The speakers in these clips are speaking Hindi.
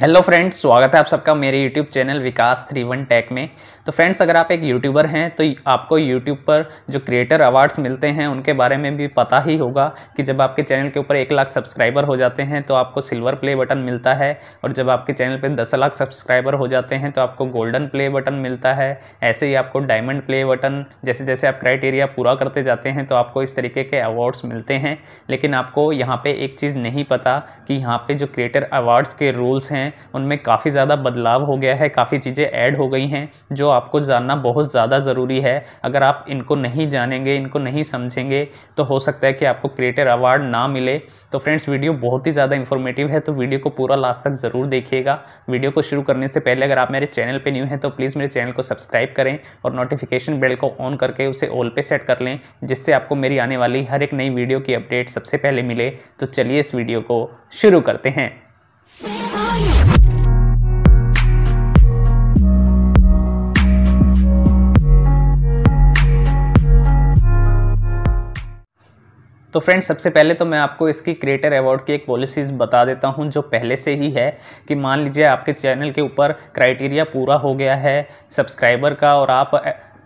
हेलो फ्रेंड्स स्वागत है आप सबका मेरे YouTube channel Vikas three one tech में तो फ्रेंड्स अगर आप एक यूट्यूबर हैं तो आपको यूट्यूब पर जो क्रिएटर अवार्ड्स मिलते हैं उनके बारे में भी पता ही होगा कि जब आपके चैनल के ऊपर एक लाख सब्सक्राइबर हो जाते हैं तो आपको सिल्वर प्ले बटन मिलता है और जब आपके चैनल पर दस लाख सब्सक्राइबर हो जाते हैं तो आपको गोल्डन प्ले बटन मिलता है ऐसे ही आपको डायमंड प्ले बटन जैसे जैसे आप क्राइटेरिया पूरा करते जाते हैं तो आपको इस तरीके के अवार्ड्स मिलते हैं लेकिन आपको यहाँ पर एक चीज़ नहीं पता कि यहाँ पर जो क्रिएटर अवार्ड्स के रूल्स हैं हैं उनमें काफ़ी ज़्यादा बदलाव हो गया है काफ़ी चीज़ें ऐड हो गई हैं जो आपको जानना बहुत ज़्यादा ज़रूरी है अगर आप इनको नहीं जानेंगे इनको नहीं समझेंगे तो हो सकता है कि आपको क्रिएटर अवार्ड ना मिले तो फ्रेंड्स वीडियो बहुत ही ज़्यादा इन्फॉर्मेटिव है तो वीडियो को पूरा लास्ट तक ज़रूर देखिएगा वीडियो को शुरू करने से पहले अगर आप मेरे चैनल पर न्यू हैं तो प्लीज़ मेरे चैनल को सब्सक्राइब करें और नोटिफिकेशन बेल को ऑन करके उसे ऑल पे सेट कर लें जिससे आपको मेरी आने वाली हर एक नई वीडियो की अपडेट सबसे पहले मिले तो चलिए इस वीडियो को शुरू करते हैं तो फ्रेंड्स सबसे पहले तो मैं आपको इसकी क्रिएटर अवार्ड की एक पॉलिसीज़ बता देता हूं जो पहले से ही है कि मान लीजिए आपके चैनल के ऊपर क्राइटेरिया पूरा हो गया है सब्सक्राइबर का और आप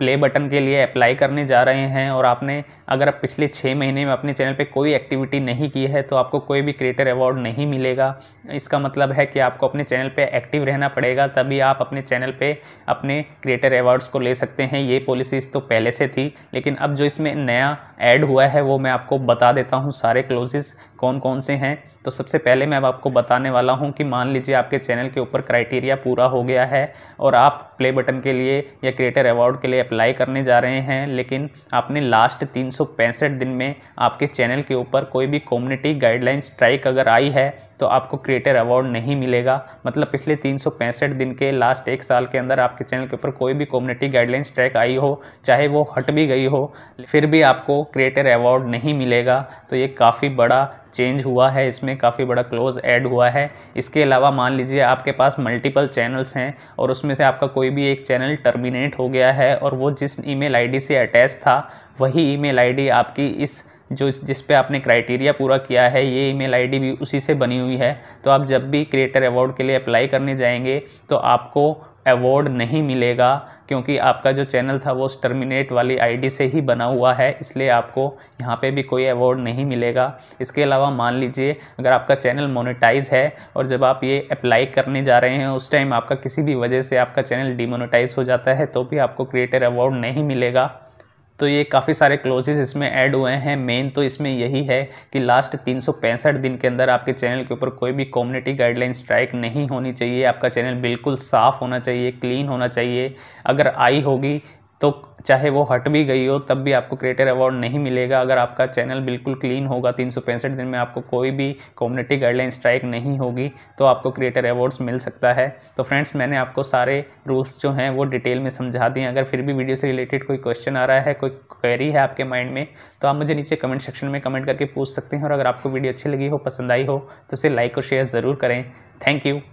प्ले बटन के लिए अप्लाई करने जा रहे हैं और आपने अगर आप पिछले छः महीने में अपने चैनल पे कोई एक्टिविटी नहीं की है तो आपको कोई भी क्रिएटर अवार्ड नहीं मिलेगा इसका मतलब है कि आपको अपने चैनल पे एक्टिव रहना पड़ेगा तभी आप अपने चैनल पे अपने क्रिएटर अवार्ड्स को ले सकते हैं ये पॉलिसीज़ तो पहले से थी लेकिन अब जो इसमें नया ऐड हुआ है वो मैं आपको बता देता हूँ सारे क्लोजेज़ कौन कौन से हैं तो सबसे पहले मैं अब आपको बताने वाला हूँ कि मान लीजिए आपके चैनल के ऊपर क्राइटेरिया पूरा हो गया है और आप प्ले बटन के लिए या क्रिएटर अवार्ड के लिए अप्लाई करने जा रहे हैं लेकिन आपने लास्ट तीन दिन में आपके चैनल के ऊपर कोई भी कम्युनिटी गाइडलाइन स्ट्राइक अगर आई है तो आपको क्रिएटर अवार्ड नहीं मिलेगा मतलब पिछले तीन दिन के लास्ट एक साल के अंदर आपके चैनल के ऊपर कोई भी कम्युनिटी गाइडलाइंस ट्रैक आई हो चाहे वो हट भी गई हो फिर भी आपको क्रिएटर अवार्ड नहीं मिलेगा तो ये काफ़ी बड़ा चेंज हुआ है इसमें काफ़ी बड़ा क्लोज ऐड हुआ है इसके अलावा मान लीजिए आपके पास मल्टीपल चैनल्स हैं और उसमें से आपका कोई भी एक चैनल टर्मिनेट हो गया है और वो जिस ईमेल आईडी से अटैच था वही ईमेल आईडी आपकी इस जो जिस पे आपने क्राइटेरिया पूरा किया है ये ईमेल आईडी भी उसी से बनी हुई है तो आप जब भी क्रिएटर अवार्ड के लिए अप्लाई करने जाएंगे तो आपको अवार्ड नहीं मिलेगा क्योंकि आपका जो चैनल था वो टर्मिनेट वाली आईडी से ही बना हुआ है इसलिए आपको यहाँ पे भी कोई अवार्ड नहीं मिलेगा इसके अलावा मान लीजिए अगर आपका चैनल मोनेटाइज है और जब आप ये अप्लाई करने जा रहे हैं उस टाइम आपका किसी भी वजह से आपका चैनल डीमोनेटाइज हो जाता है तो भी आपको क्रिएटर अवार्ड नहीं मिलेगा तो ये काफ़ी सारे क्लोजेज इसमें ऐड हुए हैं मेन तो इसमें यही है कि लास्ट तीन दिन के अंदर आपके चैनल के ऊपर कोई भी कम्युनिटी गाइडलाइन स्ट्राइक नहीं होनी चाहिए आपका चैनल बिल्कुल साफ़ होना चाहिए क्लीन होना चाहिए अगर आई होगी तो चाहे वो हट भी गई हो तब भी आपको क्रिएटर अवार्ड नहीं मिलेगा अगर आपका चैनल बिल्कुल क्लीन होगा तीन दिन में आपको कोई भी कम्युनिटी गाइडलाइन स्ट्राइक नहीं होगी तो आपको क्रिएटर अवार्ड्स मिल सकता है तो फ्रेंड्स मैंने आपको सारे रूल्स जो हैं वो डिटेल में समझा दिए अगर फिर भी वीडियो से रिलेटेड कोई क्वेश्चन आ रहा है कोई क्वेरी है आपके माइंड में तो आप मुझे नीचे कमेंट सेक्शन में कमेंट करके पूछ सकते हैं और अगर आपको वीडियो अच्छी लगी हो पसंद आई हो तो इसे लाइक और शेयर ज़रूर करें थैंक यू